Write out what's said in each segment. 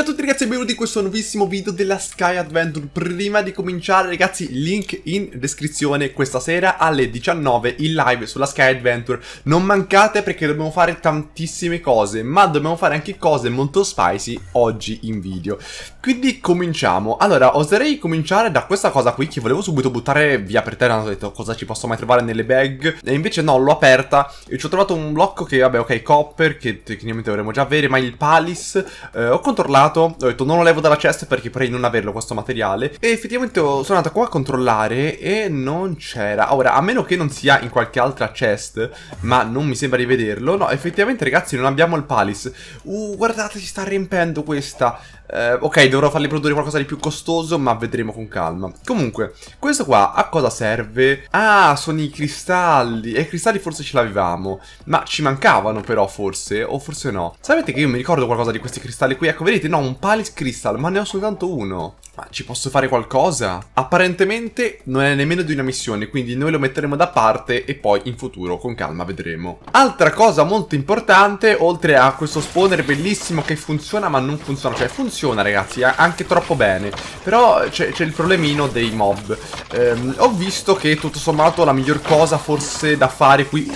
Ciao a tutti ragazzi e benvenuti in questo nuovissimo video della Sky Adventure Prima di cominciare ragazzi link in descrizione questa sera alle 19 in live sulla Sky Adventure Non mancate perché dobbiamo fare tantissime cose ma dobbiamo fare anche cose molto spicy oggi in video Quindi cominciamo Allora oserei cominciare da questa cosa qui che volevo subito buttare via per terra Ho detto cosa ci posso mai trovare nelle bag E invece no l'ho aperta e ci ho trovato un blocco che vabbè ok copper che tecnicamente dovremmo già avere ma il palis eh, Ho controllato comprato, ho detto non lo levo dalla chest perché potrei non averlo questo materiale e effettivamente sono andato qua a controllare e non c'era. Ora, a meno che non sia in qualche altra chest, ma non mi sembra di vederlo, no, effettivamente ragazzi non abbiamo il palace. Uh, guardate, si sta riempendo questa. Eh, ok, dovrò farli produrre qualcosa di più costoso, ma vedremo con calma. Comunque, questo qua a cosa serve? Ah, sono i cristalli. E i cristalli forse ce l'avevamo, ma ci mancavano però forse, o forse no. Sapete che io mi ricordo qualcosa di questi cristalli qui? Ecco, vedete, no, un palis Crystal, ma ne ho soltanto uno. Ma ci posso fare qualcosa? Apparentemente non è nemmeno di una missione, quindi noi lo metteremo da parte e poi in futuro con calma vedremo. Altra cosa molto importante, oltre a questo spawner bellissimo che funziona ma non funziona, cioè funziona ragazzi, anche troppo bene, però c'è il problemino dei mob. Ehm, ho visto che tutto sommato la miglior cosa forse da fare qui...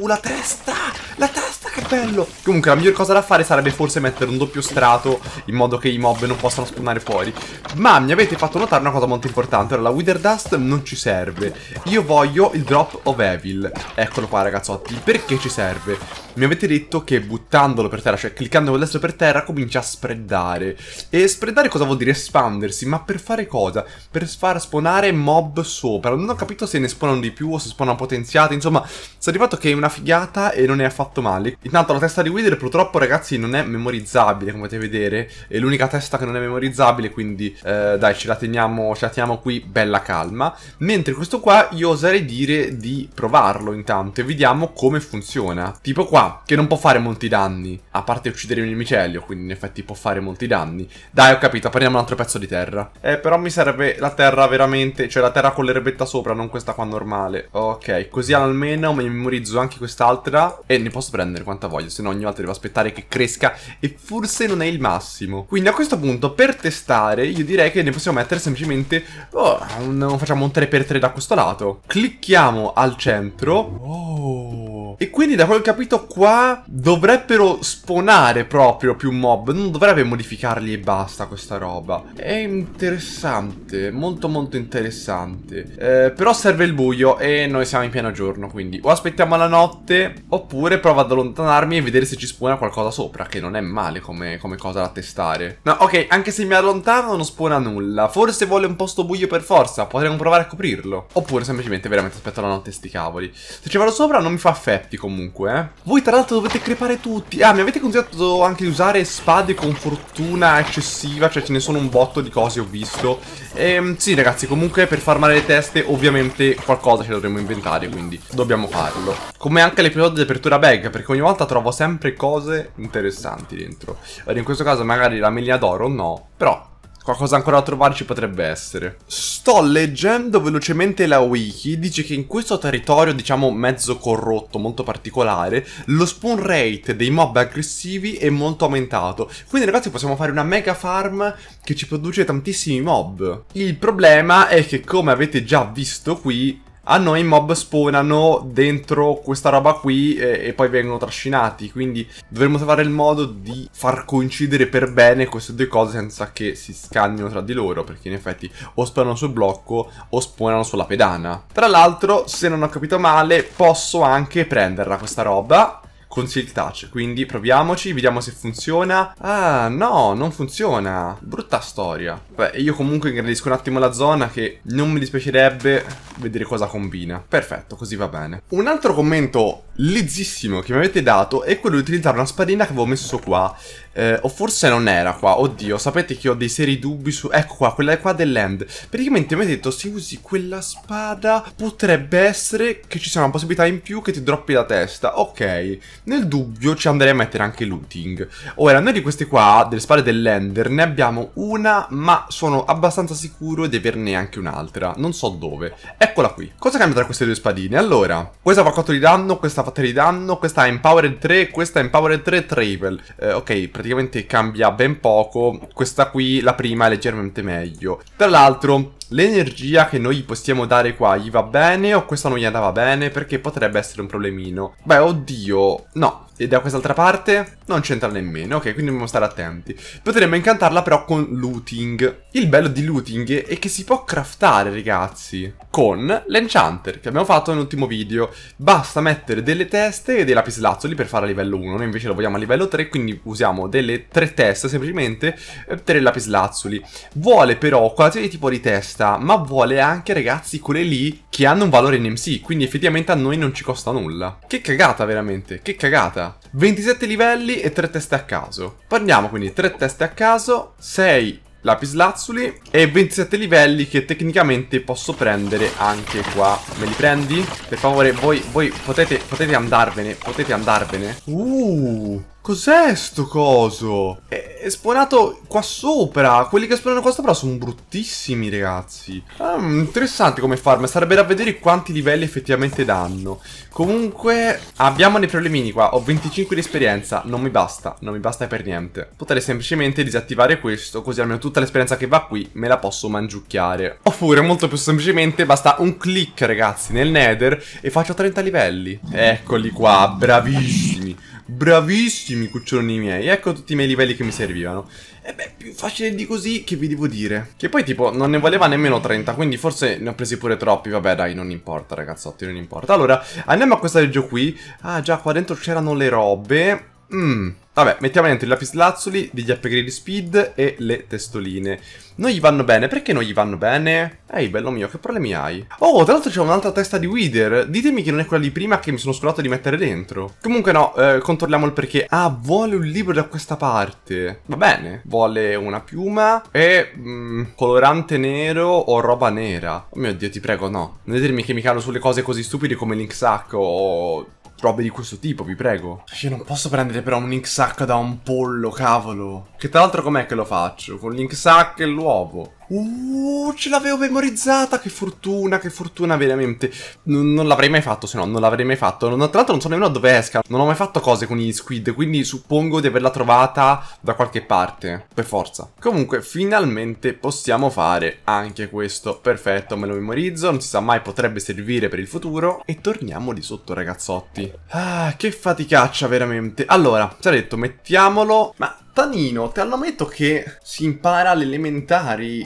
Uh, la testa! La testa! bello Comunque la miglior cosa da fare sarebbe forse mettere un doppio strato In modo che i mob non possano spawnare fuori Ma mi avete fatto notare una cosa molto importante Ora la Wither Dust non ci serve Io voglio il Drop of Evil Eccolo qua ragazzotti Perché ci serve? Mi avete detto che buttandolo per terra Cioè cliccando con destro per terra comincia a spreadare E spreadare cosa vuol dire? Espandersi Ma per fare cosa? Per far spawnare mob sopra Non ho capito se ne spawnano di più o se spawnano potenziati Insomma, sono arrivato che è una figata e non è affatto male Intanto Intanto la testa di Wither purtroppo ragazzi non è memorizzabile come potete vedere È l'unica testa che non è memorizzabile quindi eh, dai ce la, teniamo, ce la teniamo qui bella calma Mentre questo qua io oserei dire di provarlo intanto e vediamo come funziona Tipo qua che non può fare molti danni a parte uccidere un nemicelio quindi in effetti può fare molti danni Dai ho capito prendiamo un altro pezzo di terra Eh però mi serve la terra veramente cioè la terra con l'erbetta sopra non questa qua normale Ok così almeno mi memorizzo anche quest'altra e ne posso prendere quanta voglio, se no ogni volta devo aspettare che cresca e forse non è il massimo. Quindi a questo punto per testare io direi che ne possiamo mettere semplicemente, oh, un, facciamo un 3x3 da questo lato. Clicchiamo al centro. Oh... E quindi da quel capito qua dovrebbero spawnare proprio più mob, non dovrebbe modificarli e basta questa roba. È interessante, molto molto interessante. Eh, però serve il buio e noi siamo in pieno giorno, quindi o aspettiamo la notte oppure provo ad allontanarmi e vedere se ci spawna qualcosa sopra, che non è male come, come cosa da testare. No, ok, anche se mi allontano non spawna nulla. Forse vuole un posto buio per forza, potremmo provare a coprirlo. Oppure semplicemente veramente aspetto la notte sti cavoli. Se ci vado sopra non mi fa effetto effetti comunque, eh. Voi tra l'altro dovete crepare tutti. Ah, mi avete consigliato anche di usare spade con fortuna eccessiva, cioè ce ne sono un botto di cose ho visto. E, ehm, sì ragazzi, comunque per farmare le teste ovviamente qualcosa ce dovremmo inventare, quindi dobbiamo farlo. Come anche l'episodio di apertura bag, perché ogni volta trovo sempre cose interessanti dentro. In questo caso magari la melina d'oro no, però Qualcosa ancora da trovare ci potrebbe essere. Sto leggendo velocemente la wiki, dice che in questo territorio, diciamo, mezzo corrotto, molto particolare, lo spawn rate dei mob aggressivi è molto aumentato. Quindi ragazzi possiamo fare una mega farm che ci produce tantissimi mob. Il problema è che, come avete già visto qui, a noi i mob spawnano dentro questa roba qui e, e, poi vengono trascinati, quindi dovremmo trovare il modo di far coincidere per bene queste due cose senza che si scannino tra di loro, perché in effetti o spawnano sul blocco o spawnano sulla pedana. Tra l'altro, se non ho capito male, posso anche prenderla questa roba consigli touch. Quindi proviamoci, vediamo se funziona. Ah, no, non funziona. Brutta storia. Beh, io comunque ingrandisco un attimo la zona che non mi dispiacerebbe vedere cosa combina. Perfetto, così va bene. Un altro commento lizzissimo che mi avete dato è quello di utilizzare una spadina che avevo messo qua eh, o forse non era qua, oddio, sapete che ho dei seri dubbi su... Ecco qua, quella è qua dell'end. Praticamente mi ha detto, se usi quella spada, potrebbe essere che ci sia una possibilità in più che ti droppi la testa. Ok, nel dubbio ci andrei a mettere anche looting. Ora, noi di queste qua, delle spade dell'ender, ne abbiamo una, ma sono abbastanza sicuro di averne anche un'altra. Non so dove. Eccola qui. Cosa cambia tra queste due spadine? Allora, questa fa 4 di danno, questa fa 3 di danno, questa ha Empowered 3, questa ha Empowered 3 Travel. Eh, ok, praticamente praticamente cambia ben poco, questa qui la prima è leggermente meglio. Tra l'altro L'energia che noi possiamo dare qua gli va bene o questa non gli andava bene perché potrebbe essere un problemino. Beh, oddio, no. E da quest'altra parte non c'entra nemmeno, ok, quindi dobbiamo stare attenti. Potremmo incantarla però con looting. Il bello di looting è che si può craftare, ragazzi, con l'enchanter che abbiamo fatto nell'ultimo video. Basta mettere delle teste e dei lapislazzoli per fare a livello 1, noi invece lo vogliamo a livello 3, quindi usiamo delle tre teste semplicemente e eh, tre lapislazzoli. Vuole però qualsiasi tipo di testa costa, ma vuole anche, ragazzi, quelle lì che hanno un valore in MC, quindi effettivamente a noi non ci costa nulla. Che cagata, veramente, che cagata. 27 livelli e 3 teste a caso. Parliamo quindi 3 teste a caso, 6 lapislazzuli e 27 livelli che tecnicamente posso prendere anche qua. Me li prendi? Per favore, voi, voi potete, potete andarvene, potete andarvene. Uh... Cos'è sto coso? È, è spawnato qua sopra. Quelli che spawnano qua sopra sono bruttissimi, ragazzi. Ah, mm, interessante come farm. Sarebbe da vedere quanti livelli effettivamente danno. Comunque, abbiamo dei problemini qua. Ho 25 di esperienza. Non mi basta. Non mi basta per niente. Potrei semplicemente disattivare questo, così almeno tutta l'esperienza che va qui me la posso mangiucchiare. Oppure, molto più semplicemente, basta un click, ragazzi, nel nether e faccio 30 livelli. Eccoli qua, bravissimi. Bravissimi cuccioloni miei, ecco tutti i miei livelli che mi servivano. E beh, più facile di così che vi devo dire. Che poi tipo non ne voleva nemmeno 30, quindi forse ne ho presi pure troppi. Vabbè dai, non importa ragazzotti, non importa. Allora, andiamo a questa reggio qui. Ah già, qua dentro c'erano le robe. Mmm, vabbè, mettiamo dentro i lapislazzuli, degli upgrade speed e le testoline. Non gli vanno bene, perché non gli vanno bene? Ehi, bello mio, che problemi hai? Oh, tra l'altro c'è un'altra testa di Wither. Ditemi che non è quella di prima che mi sono scordato di mettere dentro. Comunque no, eh, controlliamo il perché. Ah, vuole un libro da questa parte. Va bene. Vuole una piuma e mm, colorante nero o roba nera. Oh mio Dio, ti prego, no. Non ditemi che mi calo sulle cose così stupide come Sack o robe di questo tipo, vi prego. Io non posso prendere però un ink sack da un pollo, cavolo. Che tra l'altro com'è che lo faccio? Con l'ink sack e l'uovo. Uh, ce l'avevo memorizzata, che fortuna, che fortuna veramente. N non l'avrei mai fatto, se no, non l'avrei mai fatto. Non, tra l'altro non so nemmeno dove esca, non ho mai fatto cose con gli squid, quindi suppongo di averla trovata da qualche parte, per forza. Comunque, finalmente possiamo fare anche questo. Perfetto, me lo memorizzo, non si sa mai, potrebbe servire per il futuro. E torniamo di sotto, ragazzotti. Ah, che faticaccia veramente. Allora, ci ha detto, mettiamolo... Ma Tanino, ti hanno detto che si impara alle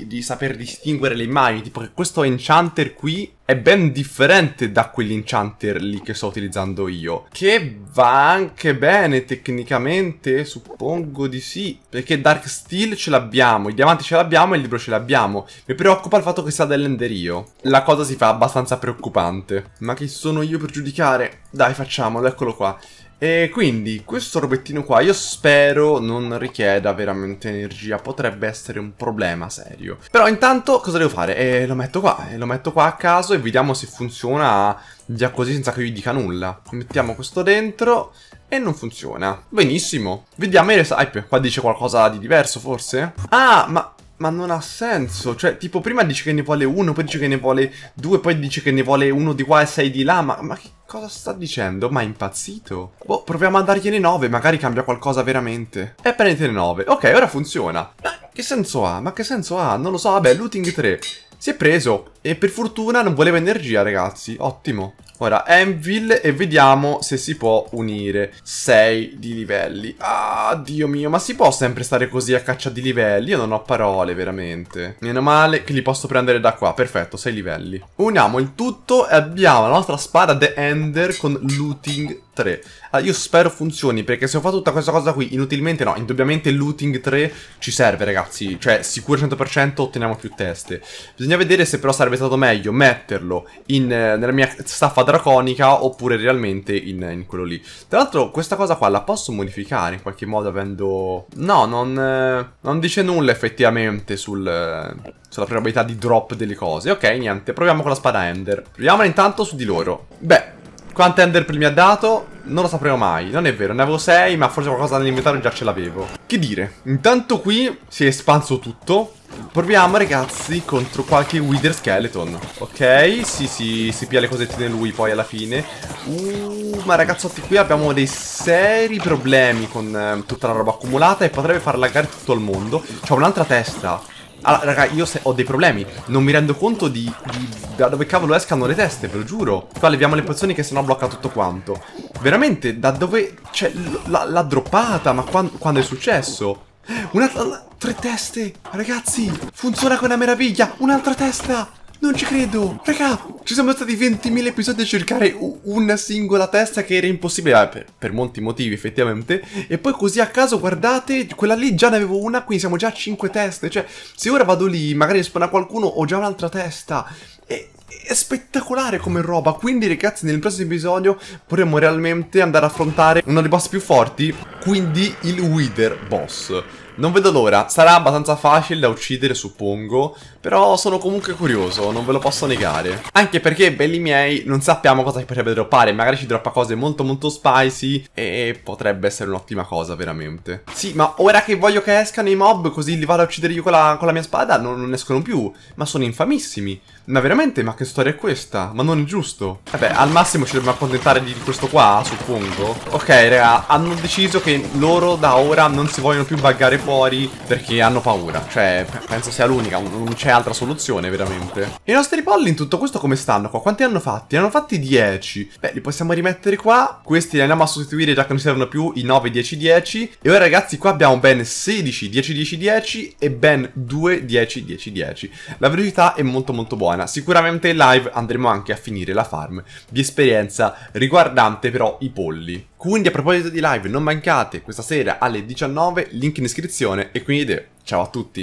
di saper distinguere le immagini, tipo che questo enchanter qui è ben differente da quell'enchanter lì che sto utilizzando io, che va anche bene tecnicamente, suppongo di sì, perché Dark Steel ce l'abbiamo, i diamanti ce l'abbiamo e il libro ce l'abbiamo, mi preoccupa il fatto che sia dell'enderio, la cosa si fa abbastanza preoccupante, ma chi sono io per giudicare? Dai facciamolo, eccolo qua. E quindi questo robettino qua io spero non richieda veramente energia, potrebbe essere un problema serio. Però intanto cosa devo fare? Eh, lo metto qua, eh, lo metto qua a caso e vediamo se funziona già così senza che io gli dica nulla. Mettiamo questo dentro e non funziona. Benissimo. Vediamo Air Hype. Ah, qua dice qualcosa di diverso forse? Ah, ma ma non ha senso, cioè, tipo, prima dice che ne vuole uno, poi dice che ne vuole due, poi dice che ne vuole uno di qua e sei di là, ma, ma che cosa sta dicendo? Ma è impazzito? Boh, proviamo a dargliene nove, magari cambia qualcosa veramente. E prendetene nove, ok, ora funziona. Ma che senso ha? Ma che senso ha? Non lo so, vabbè, looting 3. Si è preso, e per fortuna non voleva energia, ragazzi. Ottimo. Ora, Anvil e vediamo se si può unire 6 di livelli. Ah, Dio mio, ma si può sempre stare così a caccia di livelli? Io non ho parole, veramente. Meno male che li posso prendere da qua. Perfetto, 6 livelli. Uniamo il tutto e abbiamo la nostra spada The Ender con Looting 3. Allora, ah, io spero funzioni, perché se ho fatto tutta questa cosa qui inutilmente, no, indubbiamente Looting 3 ci serve, ragazzi. Cioè, sicuro 100% otteniamo più teste. Bisogna vedere se però serve sarebbe stato meglio metterlo in, eh, nella mia staffa draconica oppure realmente in, in quello lì. Tra l'altro questa cosa qua la posso modificare in qualche modo avendo... No, non, eh, non dice nulla effettivamente sul, eh, sulla probabilità di drop delle cose. Ok, niente, proviamo con la spada Ender. Proviamola intanto su di loro. Beh, quante Enderpearl mi ha dato? Non lo sapremo mai, non è vero, ne avevo 6 ma forse qualcosa nell'inventario già ce l'avevo Che dire, intanto qui si è espanso tutto Proviamo ragazzi contro qualche Wither Skeleton Ok, sì sì, si pia le cosettine lui poi alla fine Uh, ma ragazzotti qui abbiamo dei seri problemi con eh, tutta la roba accumulata e potrebbe far laggare tutto il mondo C'è un'altra testa allora, raga, io ho dei problemi. Non mi rendo conto di, di, da dove cavolo escano le teste, ve lo giuro. Qua leviamo le pozioni che sennò blocca tutto quanto. Veramente, da dove... Cioè, l'ha droppata, ma quando, quando è successo? Una... Tre teste, ragazzi! Funziona con una meraviglia! Un'altra testa! Non ci credo! Raga, ci siamo stati 20.000 episodi a cercare una singola testa che era impossibile, ah, per, per, molti motivi effettivamente, e poi così a caso, guardate, quella lì già ne avevo una, quindi siamo già a 5 teste, cioè, se ora vado lì, magari spona qualcuno, ho già un'altra testa, e... È spettacolare come roba, quindi ragazzi nel prossimo episodio potremmo realmente andare a affrontare uno dei boss più forti quindi il Wither Boss. Non vedo l'ora, sarà abbastanza facile da uccidere suppongo, però sono comunque curioso, non ve lo posso negare. Anche perché, belli miei, non sappiamo cosa potrebbe droppare, magari ci droppa cose molto molto spicy e potrebbe essere un'ottima cosa veramente. Sì, ma ora che voglio che escano i mob così li vado a uccidere io con la, con la mia spada, non, non escono più, ma sono infamissimi. Ma veramente, ma che storia è questa? Ma non è giusto. Vabbè, al massimo ci dobbiamo accontentare di questo qua, suppongo. Ok, raga, hanno deciso che loro da ora non si vogliono più buggare fuori perché hanno paura. Cioè, penso sia l'unica, non c'è altra soluzione veramente. E i nostri polli in tutto questo come stanno qua? Quanti hanno fatti? hanno fatti 10. Beh, li possiamo rimettere qua. Questi li andiamo a sostituire già che non servono più i 9, 10, 10. E ora ragazzi qua abbiamo ben 16, 10, 10, 10 e ben 2, 10, 10, 10. La velocità è molto molto buona. Sicuramente in live andremo anche a finire la farm di esperienza riguardante però i polli. Quindi a proposito di live, non mancate puntate questa sera alle 19, link in descrizione e quindi ciao a tutti.